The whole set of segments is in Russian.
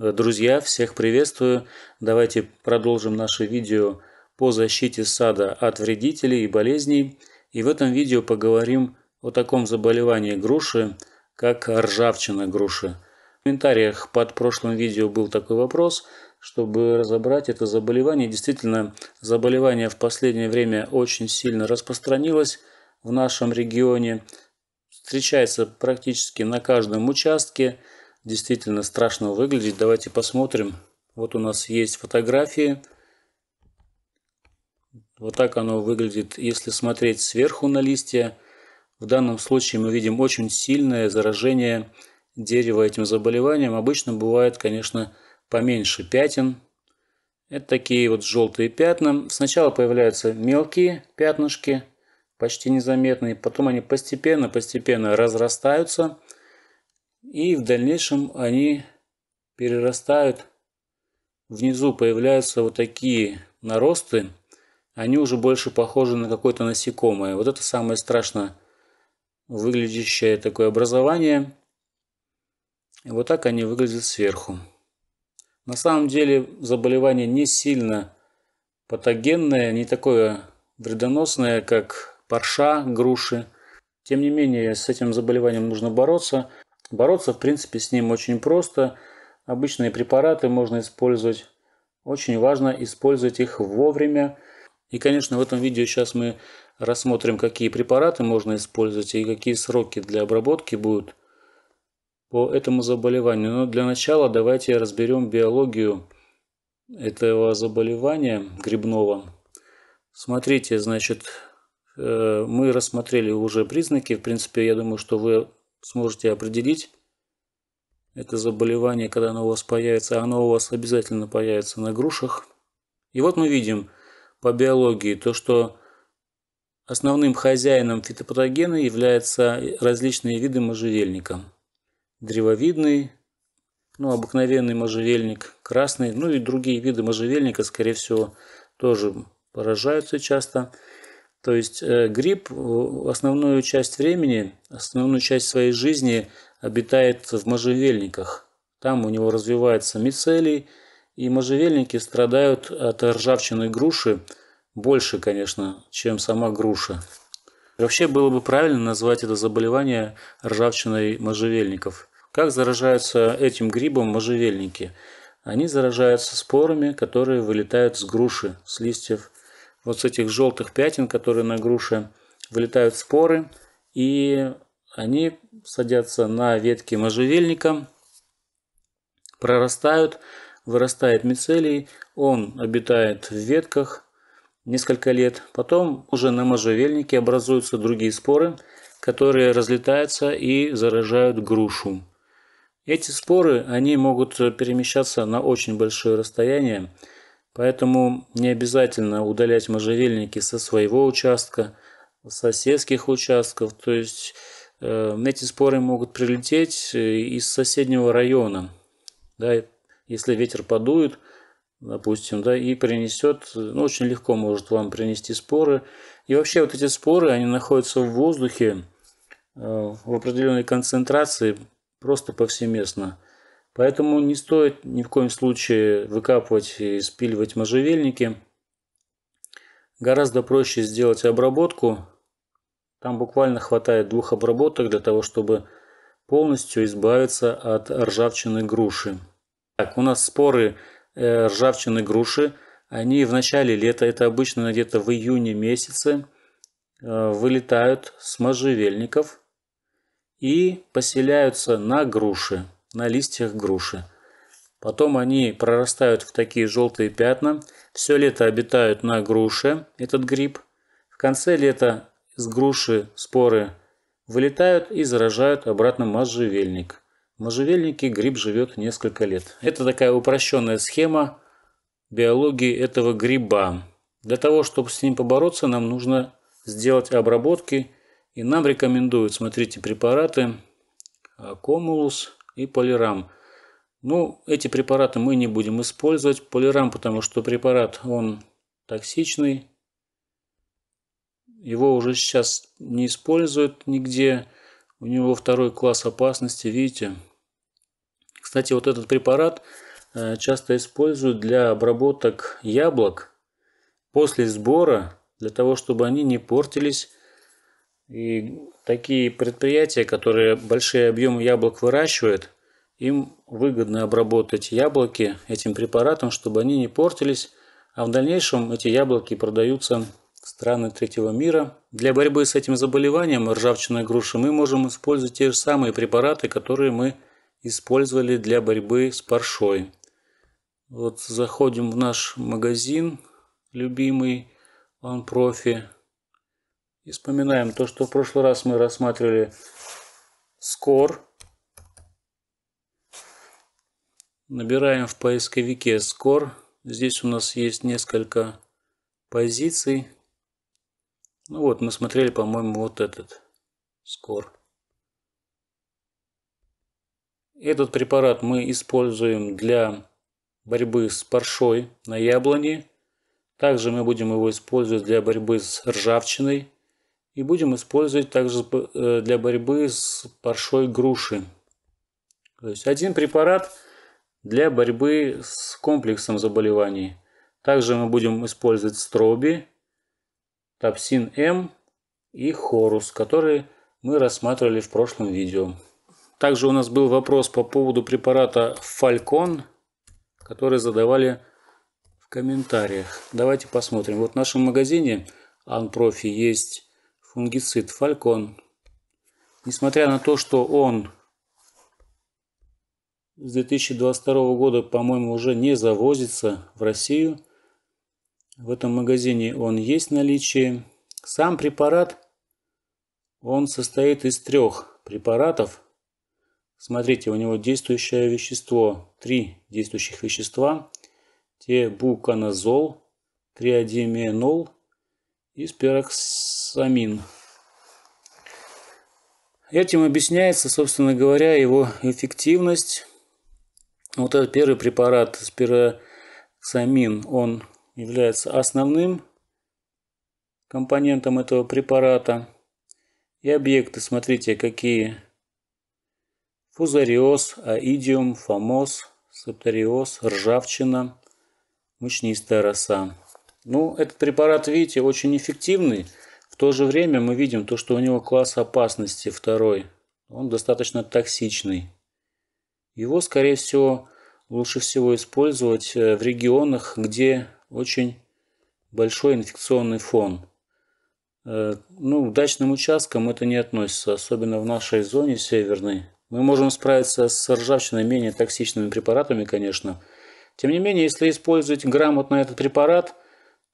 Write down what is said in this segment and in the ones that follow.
Друзья, всех приветствую. Давайте продолжим наше видео по защите сада от вредителей и болезней. И в этом видео поговорим о таком заболевании груши, как ржавчина груши. В комментариях под прошлым видео был такой вопрос, чтобы разобрать это заболевание. Действительно, заболевание в последнее время очень сильно распространилось в нашем регионе. Встречается практически на каждом участке действительно страшно выглядит. Давайте посмотрим. Вот у нас есть фотографии. Вот так оно выглядит, если смотреть сверху на листья. В данном случае мы видим очень сильное заражение дерева этим заболеванием. Обычно бывает, конечно, поменьше пятен. Это такие вот желтые пятна. Сначала появляются мелкие пятнышки, почти незаметные. Потом они постепенно-постепенно разрастаются и в дальнейшем они перерастают. Внизу появляются вот такие наросты. Они уже больше похожи на какое-то насекомое. Вот это самое страшно выглядящее такое образование. И вот так они выглядят сверху. На самом деле заболевание не сильно патогенное, не такое вредоносное, как парша, груши. Тем не менее, с этим заболеванием нужно бороться. Бороться, в принципе, с ним очень просто. Обычные препараты можно использовать. Очень важно использовать их вовремя. И, конечно, в этом видео сейчас мы рассмотрим, какие препараты можно использовать и какие сроки для обработки будут по этому заболеванию. Но для начала давайте разберем биологию этого заболевания грибного. Смотрите, значит, э, мы рассмотрели уже признаки. В принципе, я думаю, что вы сможете определить это заболевание, когда оно у вас появится. Оно у вас обязательно появится на грушах. И вот мы видим по биологии то, что основным хозяином фитопатогена являются различные виды можжевельника. Древовидный, ну, обыкновенный можжевельник, красный, ну и другие виды можжевельника, скорее всего, тоже поражаются часто. То есть э, гриб э, основную часть времени, основную часть своей жизни обитает в можжевельниках. Там у него развивается мицелий, и можжевельники страдают от ржавчины груши больше, конечно, чем сама груша. Вообще было бы правильно назвать это заболевание ржавчиной можжевельников. Как заражаются этим грибом можжевельники? Они заражаются спорами, которые вылетают с груши, с листьев вот с этих желтых пятен, которые на груше, вылетают споры, и они садятся на ветки можжевельника, прорастают, вырастает мицелий, он обитает в ветках несколько лет. Потом уже на можжевельнике образуются другие споры, которые разлетаются и заражают грушу. Эти споры, они могут перемещаться на очень большие расстояния. Поэтому не обязательно удалять можжевельники со своего участка, соседских участков. То есть э, эти споры могут прилететь э, из соседнего района. Да, если ветер подует, допустим, да, и принесет, ну, очень легко может вам принести споры. И вообще вот эти споры, они находятся в воздухе э, в определенной концентрации просто повсеместно. Поэтому не стоит ни в коем случае выкапывать и спиливать можжевельники. Гораздо проще сделать обработку. Там буквально хватает двух обработок для того, чтобы полностью избавиться от ржавчины груши. Так, у нас споры э, ржавчины груши. Они в начале лета, это обычно где-то в июне месяце, э, вылетают с можжевельников и поселяются на груши на листьях груши. Потом они прорастают в такие желтые пятна, все лето обитают на груше, этот гриб. В конце лета с груши споры вылетают и заражают обратно можжевельник. В можжевельнике гриб живет несколько лет. Это такая упрощенная схема биологии этого гриба. Для того, чтобы с ним побороться, нам нужно сделать обработки. И нам рекомендуют, смотрите, препараты Комулус э, и полирам. Ну, эти препараты мы не будем использовать. Полирам, потому что препарат, он токсичный. Его уже сейчас не используют нигде. У него второй класс опасности, видите. Кстати, вот этот препарат э, часто используют для обработок яблок после сбора, для того, чтобы они не портились и такие предприятия, которые большие объемы яблок выращивают, им выгодно обработать яблоки этим препаратом, чтобы они не портились, а в дальнейшем эти яблоки продаются в страны третьего мира. Для борьбы с этим заболеванием ржавчиной груши мы можем использовать те же самые препараты, которые мы использовали для борьбы с паршой. Вот заходим в наш магазин любимый, он профи, и вспоминаем то, что в прошлый раз мы рассматривали score. Набираем в поисковике score. Здесь у нас есть несколько позиций. Ну вот, мы смотрели, по-моему, вот этот скор. Этот препарат мы используем для борьбы с паршой на яблоне. Также мы будем его использовать для борьбы с ржавчиной и будем использовать также э, для борьбы с паршой груши. То есть один препарат для борьбы с комплексом заболеваний. Также мы будем использовать строби, топсин М и хорус, которые мы рассматривали в прошлом видео. Также у нас был вопрос по поводу препарата фалькон, который задавали в комментариях. Давайте посмотрим. Вот в нашем магазине Анпрофи есть фунгицид фалькон. Несмотря на то, что он с 2022 года, по-моему, уже не завозится в Россию, в этом магазине он есть в наличии. Сам препарат, он состоит из трех препаратов. Смотрите, у него действующее вещество, три действующих вещества. Те буканозол, триодименол и спироксамин. Этим объясняется, собственно говоря, его эффективность. Вот этот первый препарат, спироксамин, он является основным компонентом этого препарата. И объекты, смотрите, какие. Фузариоз, аидиум, фомоз, септориоз, ржавчина, мучнистая роса. Ну, этот препарат, видите, очень эффективный. В то же время мы видим то, что у него класс опасности второй. Он достаточно токсичный. Его, скорее всего, лучше всего использовать э, в регионах, где очень большой инфекционный фон. Э, ну, к дачным участкам это не относится, особенно в нашей зоне северной. Мы можем справиться с ржавчиной менее токсичными препаратами, конечно. Тем не менее, если использовать грамотно этот препарат,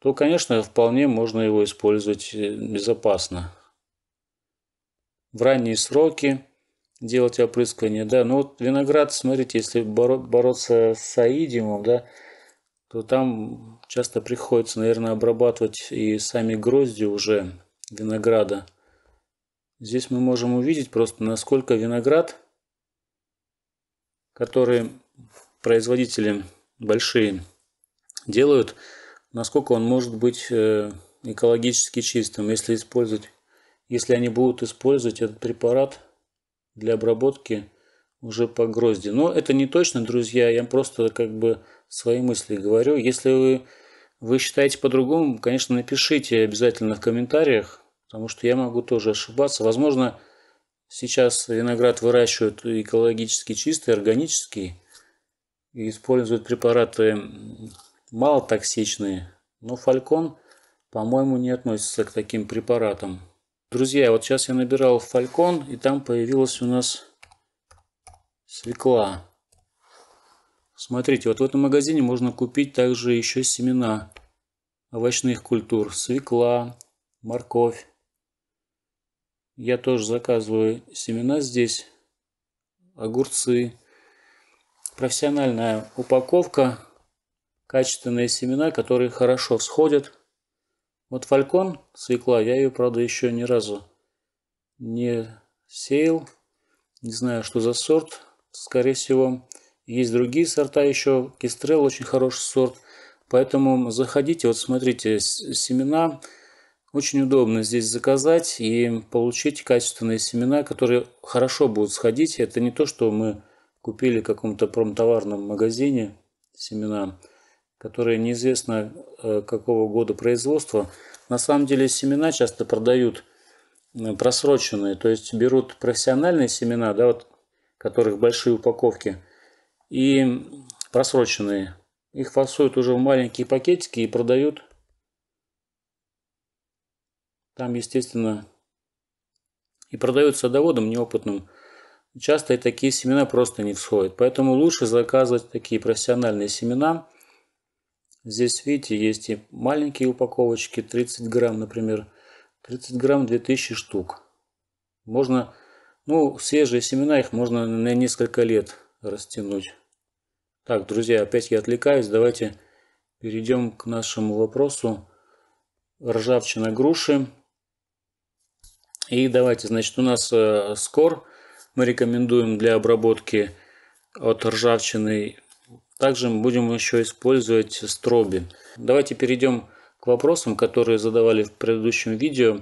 то, конечно, вполне можно его использовать э, безопасно. В ранние сроки делать опрыскивание, да, но вот виноград, смотрите, если бороться с аидиумом, да, то там часто приходится, наверное, обрабатывать и сами грозди уже винограда. Здесь мы можем увидеть просто, насколько виноград, который производители большие делают, насколько он может быть э, экологически чистым, если использовать, если они будут использовать этот препарат для обработки уже по грозди. Но это не точно, друзья, я просто как бы свои мысли говорю. Если вы, вы считаете по-другому, конечно, напишите обязательно в комментариях, потому что я могу тоже ошибаться. Возможно, сейчас виноград выращивают экологически чистый, органический, и используют препараты малотоксичные. Но фалькон, по-моему, не относится к таким препаратам. Друзья, вот сейчас я набирал фалькон, и там появилась у нас свекла. Смотрите, вот в этом магазине можно купить также еще семена овощных культур. Свекла, морковь. Я тоже заказываю семена здесь. Огурцы. Профессиональная упаковка качественные семена, которые хорошо всходят. Вот фалькон, свекла, я ее, правда, еще ни разу не сеял. Не знаю, что за сорт, скорее всего. Есть другие сорта еще. Кистрел очень хороший сорт. Поэтому заходите, вот смотрите, семена очень удобно здесь заказать и получить качественные семена, которые хорошо будут сходить. Это не то, что мы купили в каком-то промтоварном магазине семена которые неизвестно э, какого года производства. На самом деле семена часто продают просроченные, то есть берут профессиональные семена, да, вот, которых большие упаковки, и просроченные. Их фасуют уже в маленькие пакетики и продают. Там, естественно, и продают садоводам неопытным. Часто и такие семена просто не всходят. Поэтому лучше заказывать такие профессиональные семена – Здесь, видите, есть и маленькие упаковочки, 30 грамм, например. 30 грамм 2000 штук. Можно, ну, свежие семена, их можно на несколько лет растянуть. Так, друзья, опять я отвлекаюсь. Давайте перейдем к нашему вопросу. Ржавчина груши. И давайте, значит, у нас э, скор мы рекомендуем для обработки от ржавчины также мы будем еще использовать строби. Давайте перейдем к вопросам, которые задавали в предыдущем видео.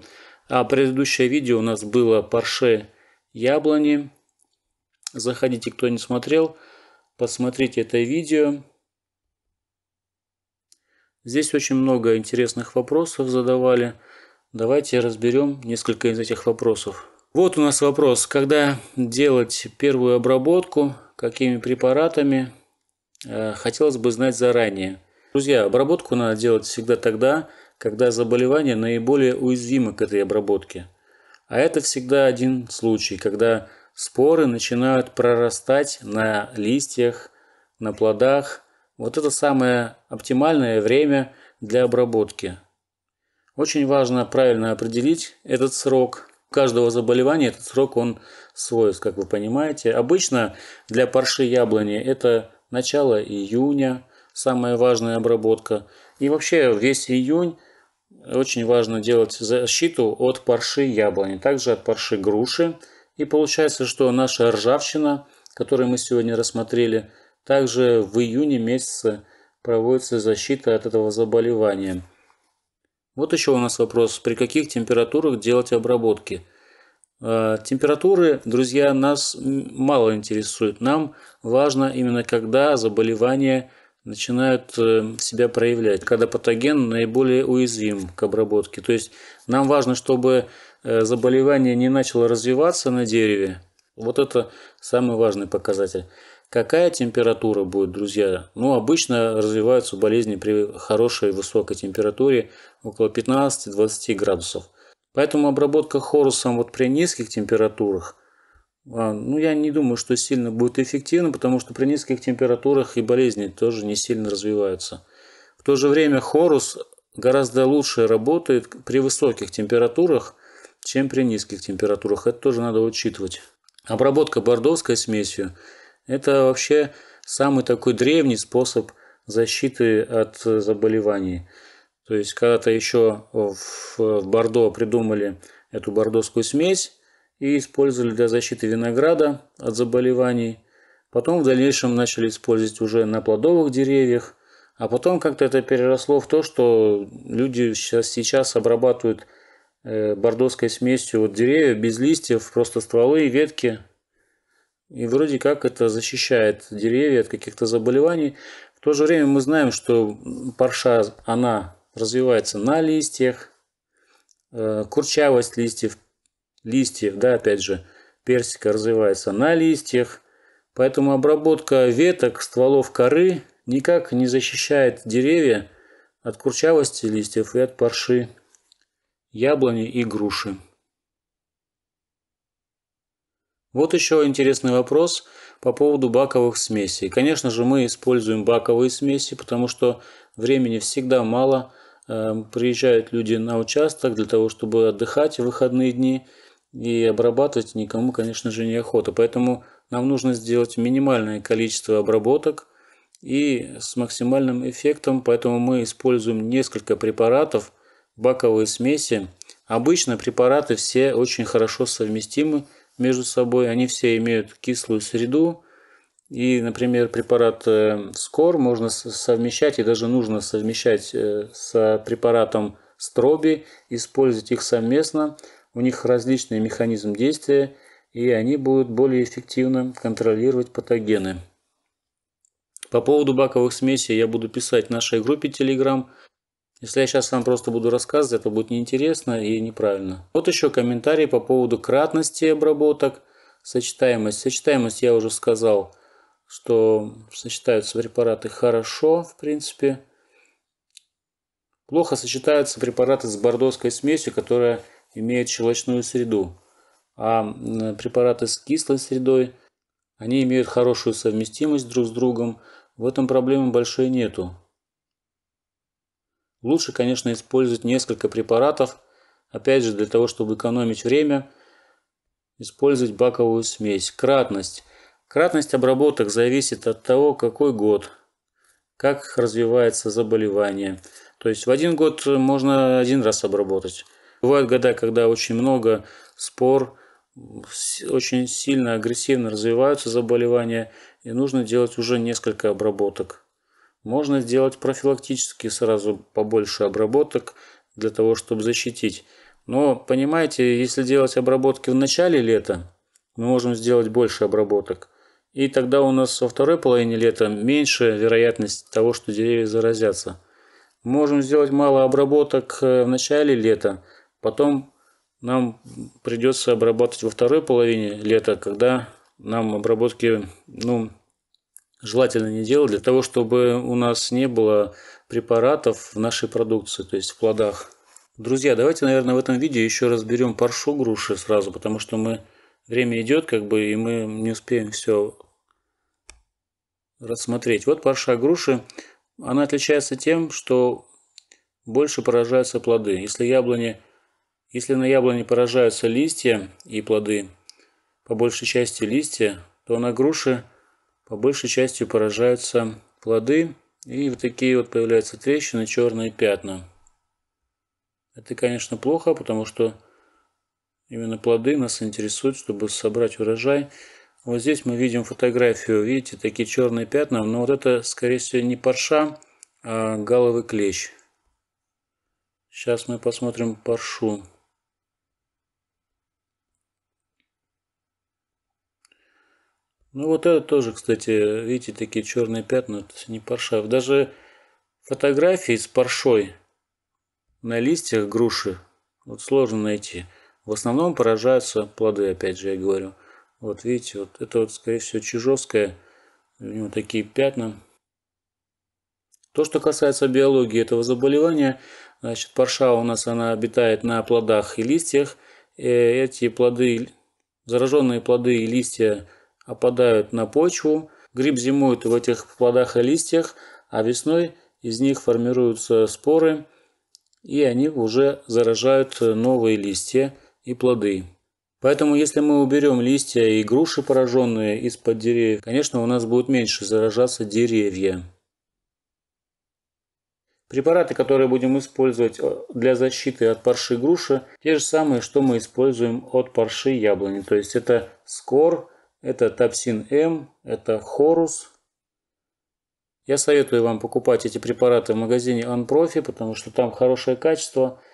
А предыдущее видео у нас было парше яблони. Заходите, кто не смотрел, посмотрите это видео. Здесь очень много интересных вопросов задавали. Давайте разберем несколько из этих вопросов. Вот у нас вопрос, когда делать первую обработку, какими препаратами, Э, хотелось бы знать заранее. Друзья, обработку надо делать всегда тогда, когда заболевание наиболее уязвимо к этой обработке. А это всегда один случай, когда споры начинают прорастать на листьях, на плодах. Вот это самое оптимальное время для обработки. Очень важно правильно определить этот срок. У каждого заболевания этот срок он свой, как вы понимаете. Обычно для парши яблони это начало июня, самая важная обработка. И вообще весь июнь очень важно делать защиту от парши яблони, также от парши груши. И получается, что наша ржавчина, которую мы сегодня рассмотрели, также в июне месяце проводится защита от этого заболевания. Вот еще у нас вопрос. При каких температурах делать обработки? Э, температуры, друзья, нас мало интересуют. Нам важно именно когда заболевания начинают э, себя проявлять, когда патоген наиболее уязвим к обработке. То есть нам важно, чтобы э, заболевание не начало развиваться на дереве. Вот это самый важный показатель. Какая температура будет, друзья? Ну, обычно развиваются болезни при хорошей высокой температуре, около 15-20 градусов. Поэтому обработка хорусом вот при низких температурах, а, ну я не думаю, что сильно будет эффективно, потому что при низких температурах и болезни тоже не сильно развиваются. В то же время хорус гораздо лучше работает при высоких температурах, чем при низких температурах. Это тоже надо учитывать. Обработка бордовской смесью – это вообще самый такой древний способ защиты от заболеваний. То есть когда-то еще в Бордо придумали эту бордоскую смесь и использовали для защиты винограда от заболеваний. Потом в дальнейшем начали использовать уже на плодовых деревьях. А потом как-то это переросло в то, что люди сейчас, сейчас обрабатывают э, бордоской смесью вот деревья без листьев, просто стволы и ветки. И вроде как это защищает деревья от каких-то заболеваний. В то же время мы знаем, что парша, она развивается на листьях, э, курчавость листьев, листьев, да, опять же, персика развивается на листьях. Поэтому обработка веток, стволов коры никак не защищает деревья от курчавости листьев и от парши яблони и груши. Вот еще интересный вопрос по поводу баковых смесей. Конечно же, мы используем баковые смеси, потому что времени всегда мало – Эм, приезжают люди на участок для того, чтобы отдыхать в выходные дни, и обрабатывать никому, конечно же, неохота. Поэтому нам нужно сделать минимальное количество обработок и с максимальным эффектом, поэтому мы используем несколько препаратов, баковые смеси. Обычно препараты все очень хорошо совместимы между собой, они все имеют кислую среду, и, например, препарат э, СКОР можно совмещать, и даже нужно совмещать э, с препаратом Строби, использовать их совместно. У них различный механизм действия, и они будут более эффективно контролировать патогены. По поводу баковых смесей я буду писать в нашей группе Telegram. Если я сейчас вам просто буду рассказывать, это будет неинтересно и неправильно. Вот еще комментарий по поводу кратности обработок, сочетаемость. Сочетаемость я уже сказал – что сочетаются препараты хорошо, в принципе. Плохо сочетаются препараты с бордоской смесью, которая имеет щелочную среду. А препараты с кислой средой, они имеют хорошую совместимость друг с другом. В этом проблемы большой нету. Лучше, конечно, использовать несколько препаратов. Опять же, для того, чтобы экономить время, использовать баковую смесь. Кратность. Кратность обработок зависит от того, какой год, как развивается заболевание. То есть в один год можно один раз обработать. Бывают года, когда очень много спор, очень сильно агрессивно развиваются заболевания, и нужно делать уже несколько обработок. Можно сделать профилактически сразу побольше обработок для того, чтобы защитить. Но понимаете, если делать обработки в начале лета, мы можем сделать больше обработок. И тогда у нас во второй половине лета меньше вероятность того, что деревья заразятся. Можем сделать мало обработок э, в начале лета, потом нам придется обрабатывать во второй половине лета, когда нам обработки ну, желательно не делать, для того, чтобы у нас не было препаратов в нашей продукции, то есть в плодах. Друзья, давайте, наверное, в этом видео еще разберем паршу груши сразу, потому что мы время идет, как бы, и мы не успеем все рассмотреть. Вот парша груши, она отличается тем, что больше поражаются плоды. Если, яблони, если на яблоне поражаются листья и плоды, по большей части листья, то на груши по большей части поражаются плоды. И вот такие вот появляются трещины, черные пятна. Это, конечно, плохо, потому что именно плоды нас интересуют, чтобы собрать урожай. Вот здесь мы видим фотографию, видите, такие черные пятна, но вот это, скорее всего, не парша, а галовый клещ. Сейчас мы посмотрим паршу. Ну вот это тоже, кстати, видите, такие черные пятна, это не парша. Даже фотографии с паршой на листьях груши вот сложно найти. В основном поражаются плоды, опять же, я говорю. Вот видите, вот это вот, скорее всего, чижовская. У него такие пятна. То, что касается биологии этого заболевания, значит, парша у нас она обитает на плодах и листьях. И э, эти плоды, зараженные плоды и листья опадают на почву. Гриб зимует в этих плодах и листьях, а весной из них формируются споры, и они уже заражают новые листья и плоды. Поэтому, если мы уберем листья и груши, пораженные из-под деревьев, конечно, у нас будет меньше заражаться деревья. Препараты, которые будем использовать э, для защиты от парши груши, те же самые, что мы используем от парши яблони. То есть это скор, это топсин М, это хорус. Я советую вам покупать эти препараты в магазине Анпрофи, потому что там хорошее качество –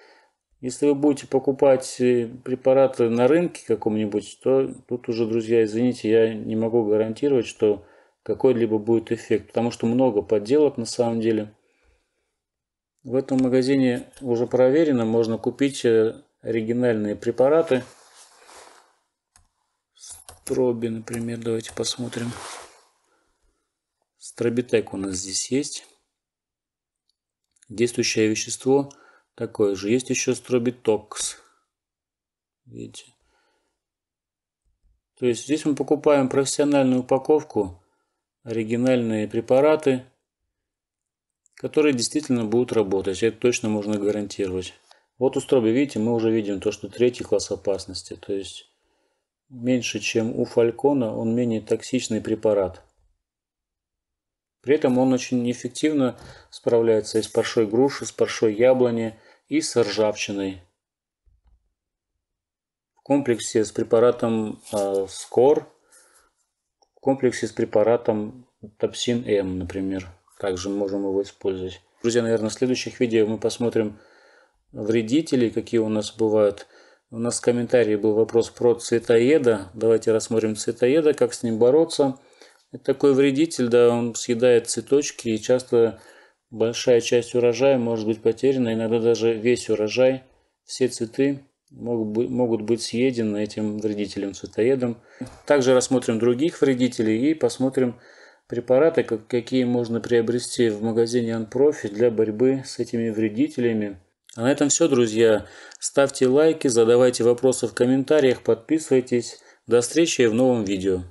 если вы будете покупать э, препараты на рынке каком-нибудь, то тут уже, друзья, извините, я не могу гарантировать, что какой-либо будет эффект, потому что много подделок на самом деле. В этом магазине уже проверено, можно купить э, оригинальные препараты. Строби, например, давайте посмотрим. Стробитек у нас здесь есть. Действующее вещество – такой же. Есть еще стробитокс. Видите? То есть здесь мы покупаем профессиональную упаковку, оригинальные препараты, которые действительно будут работать. Это точно можно гарантировать. Вот у строби, видите, мы уже видим то, что третий класс опасности. То есть меньше, чем у фалькона, он менее токсичный препарат. При этом он очень эффективно справляется и с паршой груши, с паршой яблони, и с ржавчиной. В комплексе с препаратом э, СКОР, в комплексе с препаратом Топсин М, например, также можем его использовать. Друзья, наверное, в следующих видео мы посмотрим вредителей, какие у нас бывают. У нас в комментарии был вопрос про цветоеда. Давайте рассмотрим цветоеда, как с ним бороться. Это такой вредитель, да, он съедает цветочки и часто Большая часть урожая может быть потеряна, иногда даже весь урожай, все цветы могут быть, съедены этим вредителем, цветоедом. Также рассмотрим других вредителей и посмотрим препараты, какие можно приобрести в магазине Анпрофи для борьбы с этими вредителями. А на этом все, друзья. Ставьте лайки, задавайте вопросы в комментариях, подписывайтесь. До встречи в новом видео.